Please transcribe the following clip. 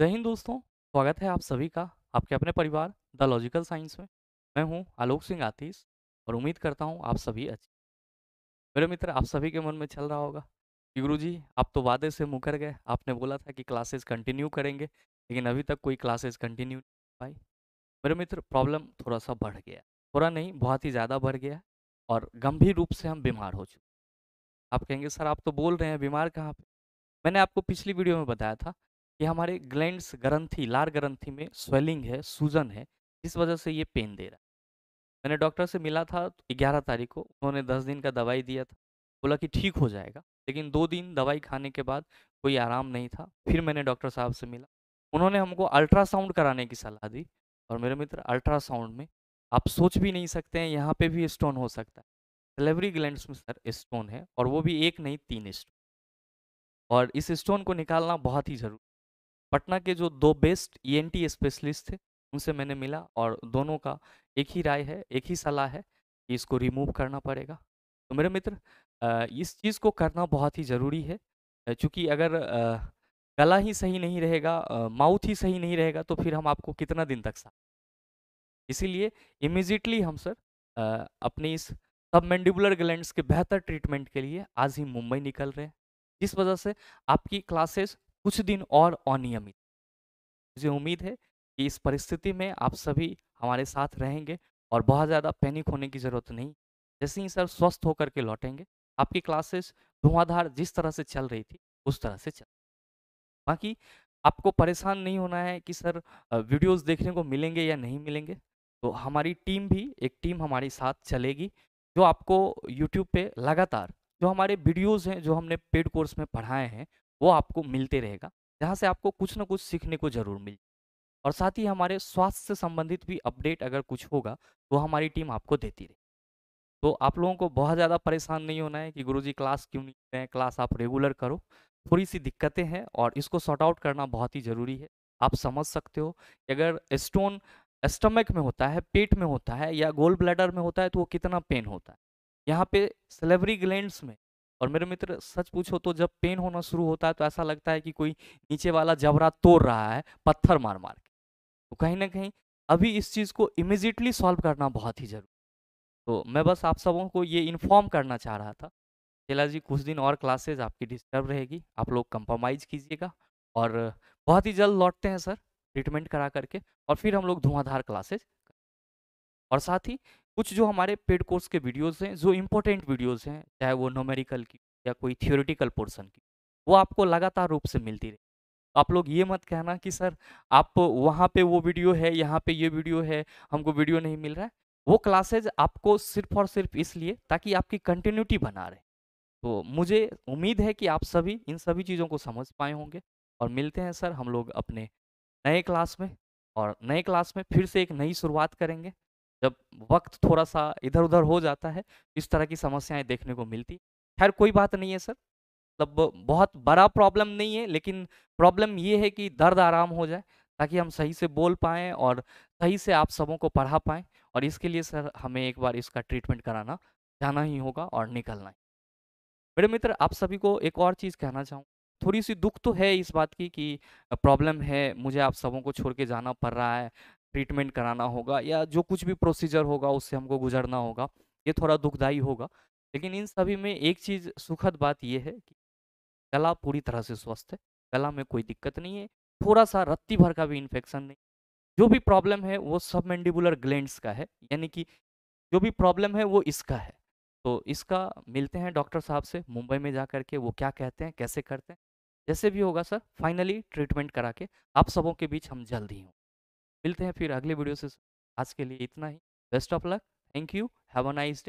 जय हिंद दोस्तों स्वागत है आप सभी का आपके अपने परिवार द लॉजिकल साइंस में मैं हूं आलोक सिंह आतीश और उम्मीद करता हूं आप सभी अच्छे मेरे मित्र आप सभी के मन में चल रहा होगा कि गुरु जी आप तो वादे से मुकर गए आपने बोला था कि क्लासेस कंटिन्यू करेंगे लेकिन अभी तक कोई क्लासेस कंटिन्यू नहीं पाई मेरे मित्र प्रॉब्लम थोड़ा सा बढ़ गया थोड़ा नहीं बहुत ही ज़्यादा बढ़ गया और गंभीर रूप से हम बीमार हो चुके आप कहेंगे सर आप तो बोल रहे हैं बीमार कहाँ पर मैंने आपको पिछली वीडियो में बताया था ये हमारे ग्लैंड्स ग्रंथी लार ग्रंथी में स्वेलिंग है सूजन है इस वजह से ये पेन दे रहा है मैंने डॉक्टर से मिला था तो ग्यारह तारीख को उन्होंने दस दिन का दवाई दिया था बोला कि ठीक हो जाएगा लेकिन दो दिन दवाई खाने के बाद कोई आराम नहीं था फिर मैंने डॉक्टर साहब से मिला उन्होंने हमको अल्ट्रासाउंड कराने की सलाह दी और मेरे मित्र अल्ट्रासाउंड में आप सोच भी नहीं सकते हैं यहाँ पे भी स्टोन हो सकता है सेलेवरी ग्लैंड में सर स्टोन है और वो भी एक नहीं तीन स्टोन और इस स्टोन को निकालना बहुत ही ज़रूरी पटना के जो दो बेस्ट ई e स्पेशलिस्ट थे उनसे मैंने मिला और दोनों का एक ही राय है एक ही सलाह है कि इसको रिमूव करना पड़ेगा तो मेरे मित्र इस चीज़ को करना बहुत ही ज़रूरी है क्योंकि अगर गला ही सही नहीं रहेगा माउथ ही सही नहीं रहेगा तो फिर हम आपको कितना दिन तक साथ इसीलिए इमिजिएटली हम सर अपने इस सब मैंडिबुलर ग्लैंड के बेहतर ट्रीटमेंट के लिए आज ही मुंबई निकल रहे हैं जिस वजह से आपकी क्लासेस कुछ दिन और अनियमित मुझे उम्मीद है कि इस परिस्थिति में आप सभी हमारे साथ रहेंगे और बहुत ज़्यादा पैनिक होने की ज़रूरत नहीं जैसे ही सर स्वस्थ होकर के लौटेंगे आपकी क्लासेस धुआंधार जिस तरह से चल रही थी उस तरह से चल बाकी आपको परेशान नहीं होना है कि सर वीडियोस देखने को मिलेंगे या नहीं मिलेंगे तो हमारी टीम भी एक टीम हमारे साथ चलेगी जो आपको यूट्यूब पे लगातार जो हमारे वीडियोस हैं जो हमने पेड कोर्स में पढ़ाए हैं वो आपको मिलते रहेगा जहाँ से आपको कुछ ना कुछ सीखने को जरूर मिल और साथ ही हमारे स्वास्थ्य से संबंधित भी अपडेट अगर कुछ होगा तो हमारी टीम आपको देती रहे तो आप लोगों को बहुत ज़्यादा परेशान नहीं होना है कि गुरुजी क्लास क्यों नहीं हैं क्लास आप रेगुलर करो थोड़ी सी दिक्कतें हैं और इसको सॉर्ट आउट करना बहुत ही ज़रूरी है आप समझ सकते हो कि अगर स्टोन स्टमक में होता है पेट में होता है या गोल ब्लैडर में होता है तो वो कितना पेन होता है यहाँ पे सेलेवरी ग्लैंड में और मेरे मित्र सच पूछो तो जब पेन होना शुरू होता है तो ऐसा लगता है कि कोई नीचे वाला जबरा तोड़ रहा है पत्थर मार मार के तो कहीं ना कहीं अभी इस चीज़ को इमिजिएटली सॉल्व करना बहुत ही जरूरी तो मैं बस आप सबों को ये इन्फॉर्म करना चाह रहा था चेला जी कुछ दिन और क्लासेज आपकी डिस्टर्ब रहेगी आप लोग कंप्रोमाइज कीजिएगा और बहुत ही जल्द लौटते हैं सर ट्रीटमेंट करा करके और फिर हम लोग धुआंधार क्लासेज और साथ ही कुछ जो हमारे पेड कोर्स के वीडियोस हैं जो इम्पोर्टेंट वीडियोस हैं चाहे वो नोमेरिकल की या कोई थियोरिटिकल पोर्सन की वो आपको लगातार रूप से मिलती रहे आप लोग ये मत कहना कि सर आप वहाँ पे वो वीडियो है यहाँ पे ये वीडियो है हमको वीडियो नहीं मिल रहा है वो क्लासेज आपको सिर्फ और सिर्फ इसलिए ताकि आपकी कंटिन्यूटी बना रहे तो मुझे उम्मीद है कि आप सभी इन सभी चीज़ों को समझ पाए होंगे और मिलते हैं सर हम लोग अपने नए क्लास में और नए क्लास में फिर से एक नई शुरुआत करेंगे जब वक्त थोड़ा सा इधर उधर हो जाता है इस तरह की समस्याएं देखने को मिलती खैर कोई बात नहीं है सर मतलब बहुत बड़ा प्रॉब्लम नहीं है लेकिन प्रॉब्लम ये है कि दर्द आराम हो जाए ताकि हम सही से बोल पाएँ और सही से आप सबों को पढ़ा पाएँ और इसके लिए सर हमें एक बार इसका ट्रीटमेंट कराना जाना ही होगा और निकलना ही मेरे मित्र आप सभी को एक और चीज़ कहना चाहूँ थोड़ी सी दुख तो है इस बात की कि प्रॉब्लम है मुझे आप सबों को छोड़ के जाना पड़ रहा है ट्रीटमेंट कराना होगा या जो कुछ भी प्रोसीजर होगा उससे हमको गुजरना होगा ये थोड़ा दुखदायी होगा लेकिन इन सभी में एक चीज़ सुखद बात यह है कि गला पूरी तरह से स्वस्थ है गला में कोई दिक्कत नहीं है थोड़ा सा रत्ती भर का भी इन्फेक्शन नहीं जो भी प्रॉब्लम है वो सब मैंडिबुलर ग्लैंड्स का है यानी कि जो भी प्रॉब्लम है वो इसका है तो इसका मिलते हैं डॉक्टर साहब से मुंबई में जा करके वो क्या कहते हैं कैसे करते हैं जैसे भी होगा सर फाइनली ट्रीटमेंट करा के आप सबों के बीच हम जल्द ही हों मिलते हैं फिर अगले वीडियो से आज के लिए इतना ही best of luck thank you have a nice day